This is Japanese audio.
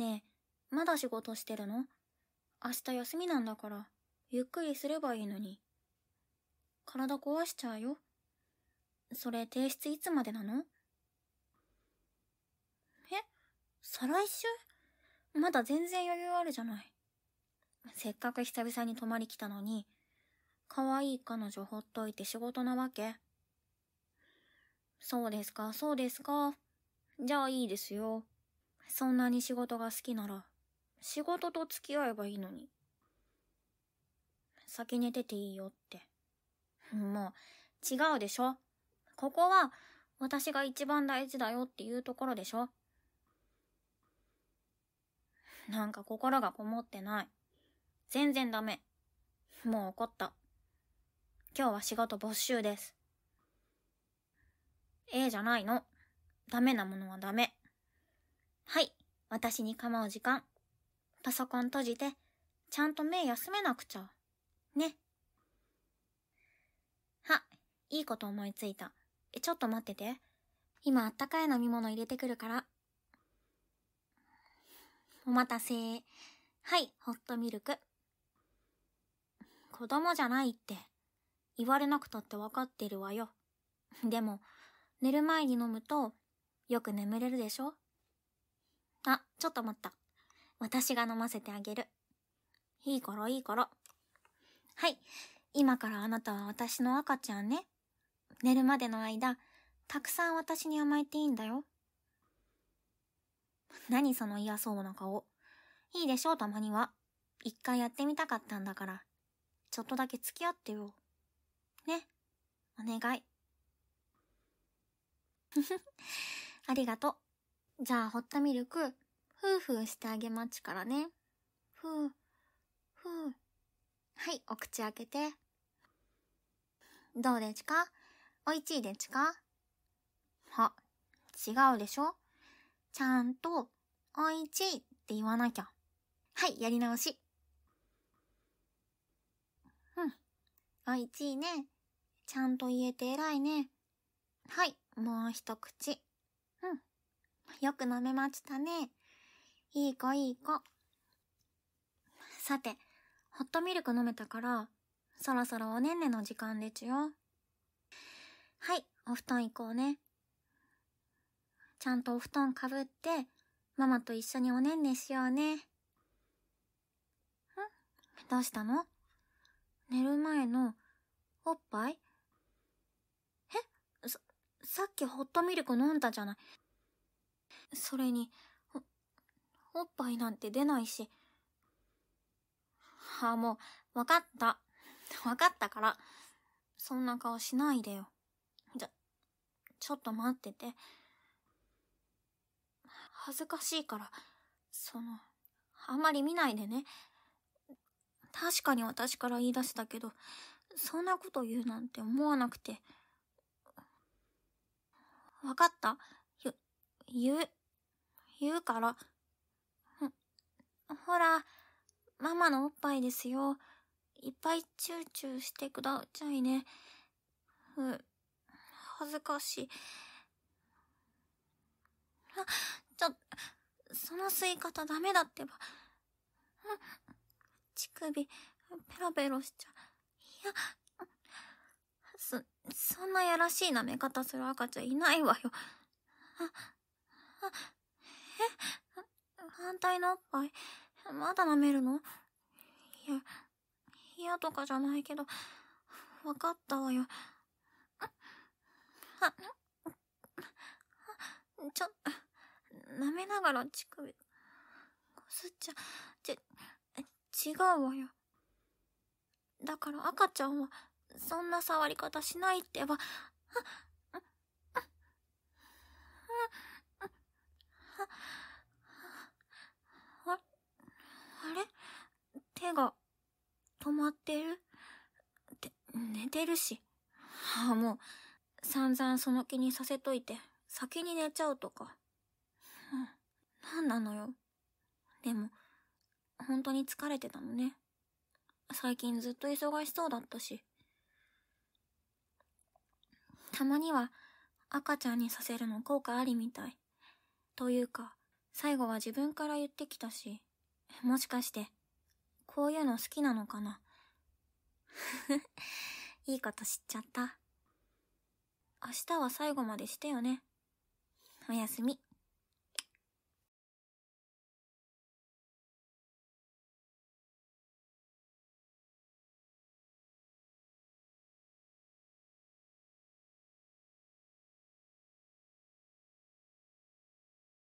ねえ、まだ仕事してるの明日休みなんだから、ゆっくりすればいいのに。体壊しちゃうよ。それ提出いつまでなのえ再来週まだ全然余裕あるじゃない。せっかく久々に泊まり来たのに、可愛い彼女ほっといて仕事なわけ。そうですか、そうですか。じゃあいいですよ。そんなに仕事が好きなら、仕事と付き合えばいいのに。先寝てていいよって。もう、違うでしょここは、私が一番大事だよっていうところでしょなんか心がこもってない。全然ダメ。もう怒った。今日は仕事没収です。ええじゃないの。ダメなものはダメ。はい、私に構う時間。パソコン閉じて、ちゃんと目休めなくちゃ。ね。は、いいこと思いついた。え、ちょっと待ってて。今あったかい飲み物入れてくるから。お待たせはい、ホットミルク。子供じゃないって、言われなくたってわかってるわよ。でも、寝る前に飲むと、よく眠れるでしょあ、ちょっと待った。私が飲ませてあげる。いい頃いい頃。はい。今からあなたは私の赤ちゃんね。寝るまでの間、たくさん私に甘えていいんだよ。何その嫌そうな顔。いいでしょう、たまには。一回やってみたかったんだから。ちょっとだけ付き合ってよ。ね。お願い。ありがとう。じゃあ、ホットミルク、ふうふうしてあげまちからね。ふう、ふう。はい、お口開けて。どうでちかおいちいでちかは、違うでしょちゃんと、おいちいって言わなきゃ。はい、やり直し。うん。おいちいね。ちゃんと言えて偉いね。はい、もう一口。よく飲めましたね。いい子いい子。さて、ホットミルク飲めたから、そろそろおねんねの時間ですよ。はい、お布団行こうね。ちゃんとお布団かぶって、ママと一緒におねんねしようね。んどうしたの寝る前の、おっぱいえさ、さっきホットミルク飲んだじゃない。それに、お、おっぱいなんて出ないし。あ、もう、わかった。わかったから。そんな顔しないでよ。じゃ、ちょっと待ってて。恥ずかしいから、その、あんまり見ないでね。確かに私から言い出したけど、そんなこと言うなんて思わなくて。わかったゆ、言う。言うから。ほ、ほら、ママのおっぱいですよ。いっぱいチューチューしてくだちゃいね。う、恥ずかしい。あ、ちょ、その吸い方ダメだってば。乳首、ペロペロしちゃ。いや、そ、そんなやらしい舐め方する赤ちゃんいないわよ。あ、あ、反対のおっぱい、まだ舐めるのいや、嫌とかじゃないけど、わかったわよ。あ、ちょ、舐めながら乳首、こすっちゃ、ち、違うわよ。だから赤ちゃんは、そんな触り方しないってば、あ寝てるし。はあ、もう、散々その気にさせといて、先に寝ちゃうとか。何ななのよ。でも、本当に疲れてたのね。最近ずっと忙しそうだったし。たまには、赤ちゃんにさせるの効果ありみたい。というか、最後は自分から言ってきたし、もしかして、こういうの好きなのかな いいこと知っちゃった。明日は最後までしてよね。おやすみ。